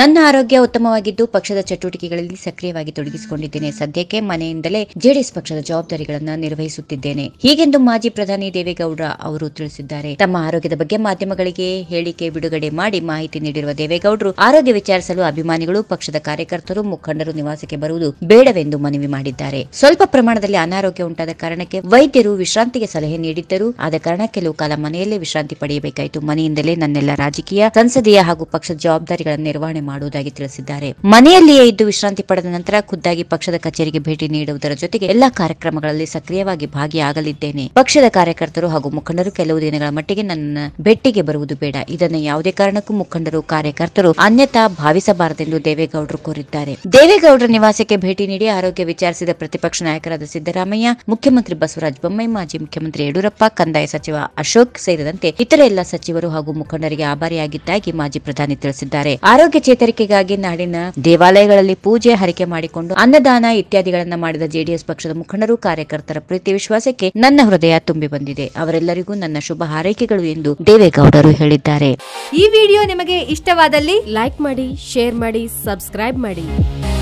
ನನ್ನ ಆರೋಗ್ಯ ಉತ್ತಮವಾಗಿದ್ದು ಪಕ್ಷದ ಚಟುವಟಿಕೆಗಳಲ್ಲಿ ಸಕ್ರಿಯವಾಗಿ ತೊಡಗಿಸಿಕೊಂಡಿದ್ದೇನೆ ಸದ್ಯಕ್ಕೆ ಮನೆಯಿಂದಲೇ ಜೆಡಿಎಸ್ ಪಕ್ಷದ ಜವಾಬ್ದಾರಿಗಳನ್ನು ನಿರ್ವಹಿಸುತ್ತಿದ್ದೇನೆ ಹೀಗೆಂದು ಮಾಜಿ ಪ್ರಧಾನಿ ದೇವೇಗೌಡ ಅವರು ತಿಳಿಸಿದ್ದಾರೆ ತಮ್ಮ ಆರೋಗ್ಯದ ಬಗ್ಗೆ ಮಾಧ್ಯಮಗಳಿಗೆ ಹೇಳಿಕೆ ಬಿಡುಗಡೆ ಮಾಡಿ ಮಾಹಿತಿ ನೀಡಿರುವ ದೇವೇಗೌಡರು ಆರೋಗ್ಯ ವಿಚಾರಿಸಲು ಅಭಿಮಾನಿಗಳು ಪಕ್ಷದ ಕಾರ್ಯಕರ್ತರು ಮುಖಂಡರು ನಿವಾಸಕ್ಕೆ ಬರುವುದು ಬೇಡವೆಂದು ಮನವಿ ಮಾಡಿದ್ದಾರೆ ಸ್ವಲ್ಪ ಪ್ರಮಾಣದಲ್ಲಿ ಅನಾರೋಗ್ಯ ಉಂಟಾದ ಕಾರಣಕ್ಕೆ ವೈದ್ಯರು ವಿಶ್ರಾಂತಿಗೆ ಸಲಹೆ ನೀಡಿದ್ದರು ಆದ ಕಾರಣ ಕೆಲವು ಕಾಲ ಮನೆಯಲ್ಲೇ ವಿಶ್ರಾಂತಿ ಪಡೆಯಬೇಕಾಯಿತು ಮನೆಯಿಂದಲೇ ನನ್ನೆಲ್ಲ ರಾಜಕೀಯ ಸಂಸದೀಯ ಹಾಗೂ ಪಕ್ಷದ ಜವಾಬ್ದಾರಿಗಳನ್ನು ನಿರ್ವಹಣೆ ಮಾಡುವುದಾಗಿ ತಿಳಿಸಿದ್ದಾರೆ ಮನೆಯಲ್ಲಿಯೇ ಇದ್ದು ವಿಶ್ರಾಂತಿ ಪಡೆದ ನಂತರ ಖುದ್ದಾಗಿ ಪಕ್ಷದ ಕಚೇರಿಗೆ ಭೇಟಿ ನೀಡುವುದರ ಜೊತೆಗೆ ಎಲ್ಲಾ ಕಾರ್ಯಕ್ರಮಗಳಲ್ಲಿ ಸಕ್ರಿಯವಾಗಿ ಭಾಗಿಯಾಗಲಿದ್ದೇನೆ ಪಕ್ಷದ ಕಾರ್ಯಕರ್ತರು ಹಾಗೂ ಮುಖಂಡರು ಕೆಲವು ದಿನಗಳ ಮಟ್ಟಿಗೆ ನನ್ನ ಭೇಟಿಗೆ ಬರುವುದು ಬೇಡ ಇದನ್ನು ಯಾವುದೇ ಕಾರಣಕ್ಕೂ ಮುಖಂಡರು ಕಾರ್ಯಕರ್ತರು ಅನ್ಯತಾ ಭಾವಿಸಬಾರದೆಂದು ದೇವೇಗೌಡರು ಕೋರಿದ್ದಾರೆ ದೇವೇಗೌಡರ ನಿವಾಸಕ್ಕೆ ಭೇಟಿ ನೀಡಿ ಆರೋಗ್ಯ ವಿಚಾರಿಸಿದ ಪ್ರತಿಪಕ್ಷ ನಾಯಕರಾದ ಸಿದ್ದರಾಮಯ್ಯ ಮುಖ್ಯಮಂತ್ರಿ ಬಸವರಾಜ ಬೊಮ್ಮಾಯಿ ಮಾಜಿ ಮುಖ್ಯಮಂತ್ರಿ ಯಡಿಯೂರಪ್ಪ ಕಂದಾಯ ಸಚಿವ ಅಶೋಕ್ ಸೇರಿದಂತೆ ಇತರ ಎಲ್ಲ ಸಚಿವರು ಹಾಗೂ ಮುಖಂಡರಿಗೆ ಆಭಾರಿಯಾಗಿದ್ದಾಗಿ ಮಾಜಿ ಪ್ರಧಾನಿ ತಿಳಿಸಿದ್ದಾರೆ ಆರೋಗ್ಯ ಚೇತರಿಕೆಗಾಗಿ ನಾಡಿನ ದೇವಾಲಯಗಳಲ್ಲಿ ಪೂಜೆ ಹರಿಕೆ ಮಾಡಿಕೊಂಡು ಅನ್ನದಾನ ಇತ್ಯಾದಿಗಳನ್ನು ಮಾಡಿದ ಜೆಡಿಎಸ್ ಪಕ್ಷದ ಮುಖಂಡರು ಕಾರ್ಯಕರ್ತರ ಪ್ರೀತಿ ವಿಶ್ವಾಸಕ್ಕೆ ನನ್ನ ಹೃದಯ ತುಂಬಿ ಬಂದಿದೆ ಅವರೆಲ್ಲರಿಗೂ ನನ್ನ ಶುಭ ಹಾರೈಕೆಗಳು ಎಂದು ದೇವೇಗೌಡರು ಹೇಳಿದ್ದಾರೆ ಈ ವಿಡಿಯೋ ನಿಮಗೆ ಇಷ್ಟವಾದಲ್ಲಿ ಲೈಕ್ ಮಾಡಿ ಶೇರ್ ಮಾಡಿ ಸಬ್ಸ್ಕ್ರೈಬ್ ಮಾಡಿ